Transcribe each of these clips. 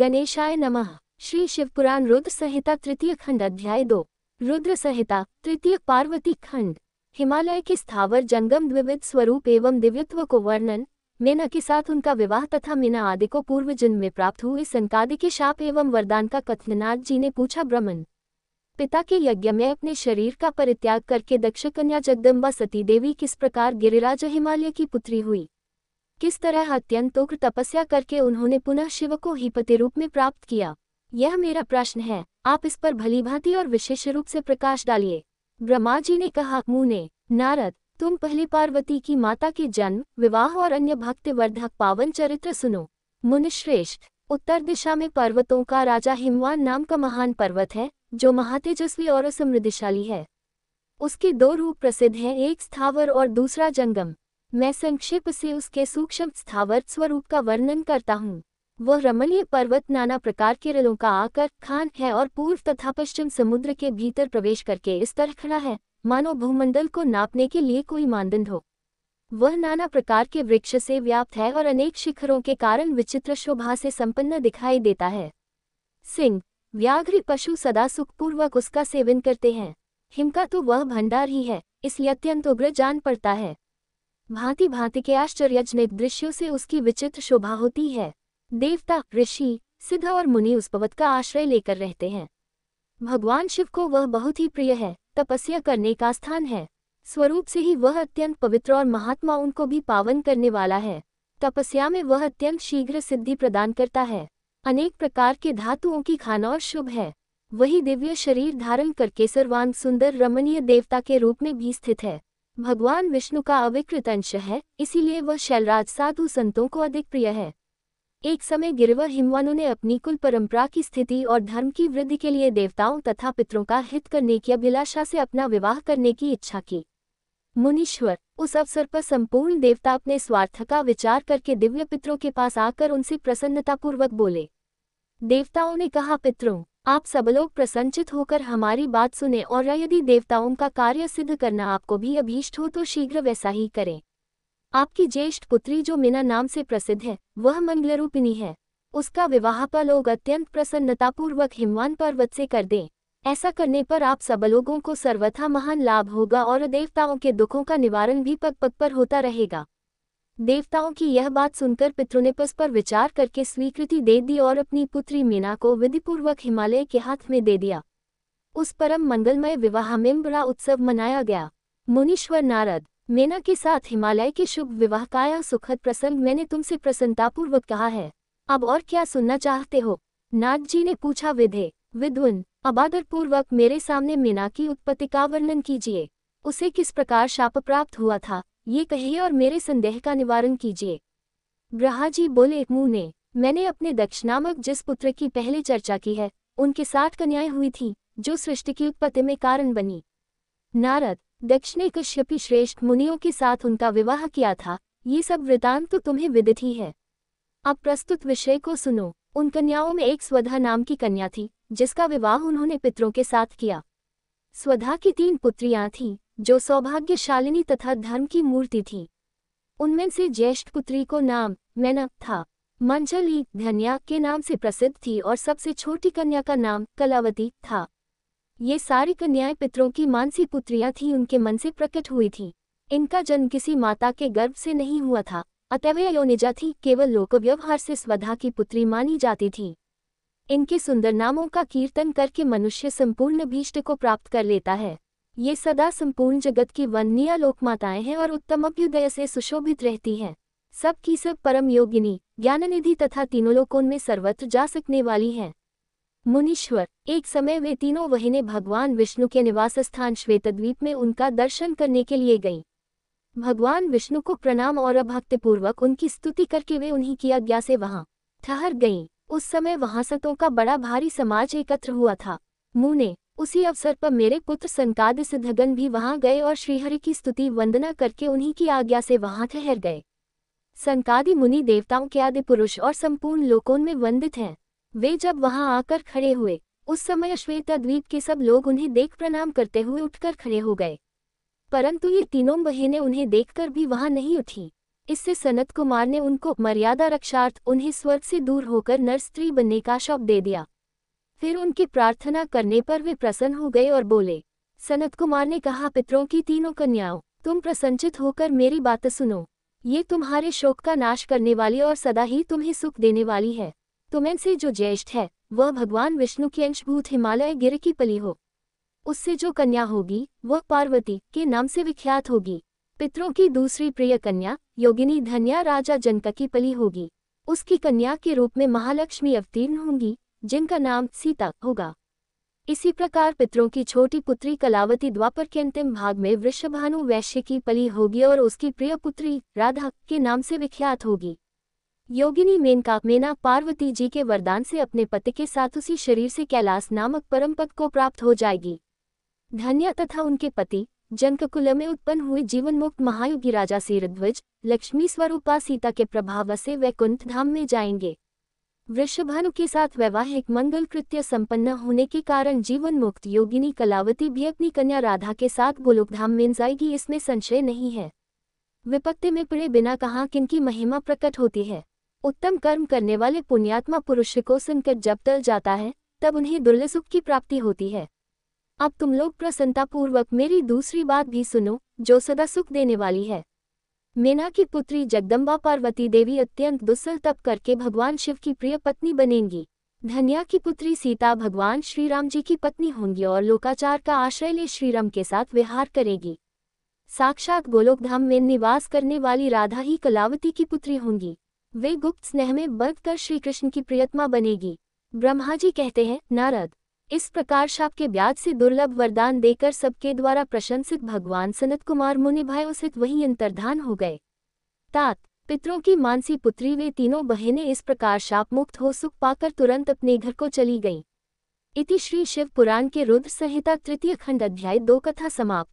गणेशाय नमः श्री शिवपुराण रुद्र संहिता तृतीय खंड अध्याय दो रुद्र संहिता तृतीय पार्वती खंड हिमालय के स्थावर जंगम द्विविध स्वरूप एवं दिव्यत्व को वर्णन मीना के साथ उनका विवाह तथा मीना आदि को पूर्व जन्म में प्राप्त हुए संकादि के शाप एवं वरदान का कथननाथ जी ने पूछा ब्रह्मन पिता के यज्ञ में अपने शरीर का परित्याग करके दक्ष कन्या जगदम्बा सती देवी किस प्रकार गिरिराज हिमालय की पुत्री हुई किस तरह अत्यंत उग्र तपस्या करके उन्होंने पुनः शिव को ही पति रूप में प्राप्त किया यह मेरा प्रश्न है आप इस पर भलीभांति और विशेष रूप से प्रकाश डालिए ब्रह्मा जी ने कहा मुने नारद तुम पहले पार्वती की माता के जन्म विवाह और अन्य भक्ति वर्धक पावन चरित्र सुनो मुनिश्रेष्ठ उत्तर दिशा में पर्वतों का राजा हिमवान नाम का महान पर्वत है जो महातेजस्वी और समृद्धिशाली है उसके दो रूप प्रसिद्ध हैं एक स्थावर और दूसरा जंगम मैं संक्षिप्त से उसके सूक्ष्म स्थावर स्वरूप का वर्णन करता हूँ वह रमणीय पर्वत नाना प्रकार के रलों का आकर खान है और पूर्व तथा पश्चिम समुद्र के भीतर प्रवेश करके इस तरह खड़ा है मानो भूमंडल को नापने के लिए कोई मानदंड हो वह नाना प्रकार के वृक्ष से व्याप्त है और अनेक शिखरों के कारण विचित्र शोभा से संपन्न दिखाई देता है सिंह व्याघ्र पशु सदा सुखपूर्वक उसका सेवन करते हैं हिमका तो वह भंडार ही है इसलिए अत्यंत उग्र जान पड़ता है भांति भांति के आश्चर्यजनक दृश्यों से उसकी विचित्र शोभा होती है देवता ऋषि सिद्ध और मुनि उस पवत का आश्रय लेकर रहते हैं भगवान शिव को वह बहुत ही प्रिय है तपस्या करने का स्थान है स्वरूप से ही वह अत्यंत पवित्र और महात्मा उनको भी पावन करने वाला है तपस्या में वह अत्यंत शीघ्र सिद्धि प्रदान करता है अनेक प्रकार के धातुओं की खाना और शुभ है वही दिव्य शरीर धारण करके सर्वांग सुंदर रमणीय देवता के रूप में भी स्थित है भगवान विष्णु का अविकृत अंश है इसीलिए वह शैलराज साधु संतों को अधिक प्रिय है एक समय गिरवर हिमवानु ने अपनी कुल परंपरा की स्थिति और धर्म की वृद्धि के लिए देवताओं तथा पितरों का हित करने की अभिलाषा से अपना विवाह करने की इच्छा की मुनीश्वर उस अवसर पर संपूर्ण देवता अपने स्वार्थ का विचार करके दिव्य पितरों के पास आकर उनसे प्रसन्नतापूर्वक बोले देवताओं ने कहा पितरों आप सब लोग प्रसन्नचित होकर हमारी बात सुने और यदि देवताओं का कार्य सिद्ध करना आपको भी अभीष्ट हो तो शीघ्र वैसा ही करें आपकी ज्येष्ठ पुत्री जो मीना नाम से प्रसिद्ध है वह मंगलरूपिणी है उसका विवाह पर लोग अत्यंत प्रसन्नतापूर्वक हिमवान पर्वत से कर दें ऐसा करने पर आप सब लोगों को सर्वथा महान लाभ होगा और देवताओं के दुखों का निवारण भी पग पग पर होता रहेगा देवताओं की यह बात सुनकर पितृनिपस पर विचार करके स्वीकृति दे दी और अपनी पुत्री मीना को विधिपूर्वक हिमालय के हाथ में दे दिया उस परम मंगलमय विवाह में बड़ा उत्सव मनाया गया मुनीश्वर नारद मीना के साथ हिमालय के शुभ विवाह का यह सुखद प्रसंग मैंने तुमसे प्रसन्नतापूर्वक कहा है अब और क्या सुनना चाहते हो नाथ जी ने पूछा विधे विद्वन अबादरपूर्वक मेरे सामने मीना की उत्पत्ति का वर्णन कीजिए उसे किस प्रकार शाप प्राप्त हुआ था ये कहिए और मेरे संदेह का निवारण कीजिए ब्रहा जी बोले मुंह ने मैंने अपने दक्षिणामक जिस पुत्र की पहले चर्चा की है उनके साथ कन्याएं हुई थी जो सृष्टि की उत्पत्ति में कारण बनी नारद दक्षिणे कश्यपि श्रेष्ठ मुनियों के साथ उनका विवाह किया था ये सब वृतांत तो तुम्हें विदित ही है अब प्रस्तुत विषय को सुनो उन कन्याओं में एक स्वधा नाम की कन्या थी जिसका विवाह उन्होंने पितरों के साथ किया स्वधा की तीन पुत्रियां थीं जो सौभाग्यशालिनी तथा धर्म की मूर्ति थी उनमें से ज्येष्ठ पुत्री को नाम मैनक था मंजली धन्या के नाम से प्रसिद्ध थी और सबसे छोटी कन्या का नाम कलावती था ये सारी कन्याएं पितरों की मानसी पुत्रियां थीं उनके मन से प्रकट हुई थीं इनका जन्म किसी माता के गर्भ से नहीं हुआ था अतव योनिजा थी केवल लोकव्यवहार से स्वधा की पुत्री मानी जाती थी इनके सुंदर नामों का कीर्तन करके मनुष्य संपूर्ण भीष्ट को प्राप्त कर लेता है ये सदा संपूर्ण जगत की वन्य लोकमाताएं हैं और उत्तम अभ्युदय से सुशोभित रहती हैं सब की सब परम योगिनी ज्ञान निधि तथा तीनों लोकों में सर्वत्र जा सकने वाली हैं मुनीश्वर एक समय वे तीनों वहिने भगवान विष्णु के निवास स्थान श्वेतद्वीप में उनका दर्शन करने के लिए गईं भगवान विष्णु को प्रणाम और अभक्तिपूर्वक उनकी स्तुति करके वे उन्हीं की आज्ञा से वहां ठहर गईं उस समय वहां सतों का बड़ा भारी समाज एकत्र हुआ था मुने उसी अवसर पर मेरे पुत्र संकाद सिद्धगन भी वहां गए और श्रीहरि की स्तुति वंदना करके उन्हीं की आज्ञा से वहां ठहर गए संकादि मुनि देवताओं के आदि पुरुष और संपूर्ण लोकों में वंदित हैं वे जब वहां आकर खड़े हुए उस समय अश्वेता द्वीप के सब लोग उन्हें देख प्रणाम करते हुए उठकर खड़े हो गए परंतु ये तीनों बहनें उन्हें देखकर भी वहां नहीं उठी इससे सनत कुमार ने उनको मर्यादा रक्षार्थ उन्हें स्वर्ग से दूर होकर नर स्त्री बनने का शौक दे दिया फिर उनकी प्रार्थना करने पर वे प्रसन्न हो गए और बोले सनत कुमार ने कहा पितरों की तीनों कन्याओं तुम प्रसन्नचित होकर मेरी बात सुनो ये तुम्हारे शोक का नाश करने वाली और सदा ही तुम्हें सुख देने वाली है तुम्हें से जो ज्येष्ठ है वह भगवान विष्णु के अंशभूत हिमालय गिर की पली हो उससे जो कन्या होगी वह पार्वती के नाम से विख्यात होगी पितरों की दूसरी प्रिय कन्या योगिनी धन्या राजा जनक की पली होगी उसकी कन्या के रूप में महालक्ष्मी अवतीर्ण होंगी जिनका नाम सीता होगा इसी प्रकार पितरों की छोटी पुत्री कलावती द्वापर के अंतिम भाग में वृषभानु वैश्य की पली होगी और उसकी प्रिय पुत्री राधा के नाम से विख्यात होगी योगिनी मेनका मेना पार्वती जी के वरदान से अपने पति के साथ उसी शरीर से कैलाश नामक परम पद को प्राप्त हो जाएगी धन्य तथा उनके पति जनककुल में उत्पन्न हुए जीवन मुक्त महायोगी राजा सीरध्वज लक्ष्मी स्वरूपा सीता के प्रभाव से वैकुंठ धाम में जाएंगे वृषभानु के साथ वैवाहिक मंगल कृत्य संपन्न होने के कारण जीवन मुक्त योगिनी कलावती भी अपनी कन्या राधा के साथ गोलोकधाम में जाएगी इसमें संशय नहीं है विपत्ति में पड़े बिना कहा किनकी महिमा प्रकट होती है उत्तम कर्म करने वाले पुण्यात्मा पुरुष को सुनकर जब तल जाता है तब उन्हें दुर्ल सुख की प्राप्ति होती है अब तुम लोग प्रसन्नतापूर्वक मेरी दूसरी बात भी सुनो जो सदा सुख देने वाली है मीना की पुत्री जगदम्बा पार्वती देवी अत्यंत दुस्सल तप करके भगवान शिव की प्रिय पत्नी बनेंगी धनिया की पुत्री सीता भगवान श्री राम जी की पत्नी होंगी और लोकाचार का आश्रय ले श्रीराम के साथ विहार करेगी साक्षात गोलोकधाम में निवास करने वाली राधा ही कलावती की पुत्री होंगी वे गुप्त स्नेह में बढ़कर श्रीकृष्ण की प्रियतमा बनेगी ब्रह्मा जी कहते हैं नारद इस प्रकार शाप के ब्याज से दुर्लभ वरदान देकर सबके द्वारा प्रशंसित भगवान सनत कुमार मुनि भाई उसित वहीं अंतर्धान हो गए तात पितरों की मानसी पुत्री वे तीनों बहनें इस प्रकार शाप मुक्त हो सुख पाकर तुरंत अपने घर को चली गईं इति श्री शिव पुराण के रुद्र संहिता तृतीय खंड अध्याय दो कथा समाप्त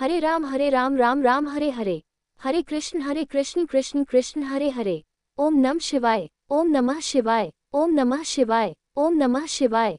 हरे राम हरे राम राम राम हरे हरे हरे कृष्ण हरे कृष्ण कृष्ण कृष्ण हरे हरे ओम नम शिवाय ओम नमः शिवाय ओम नमः शिवाय ओम नमः शिवाय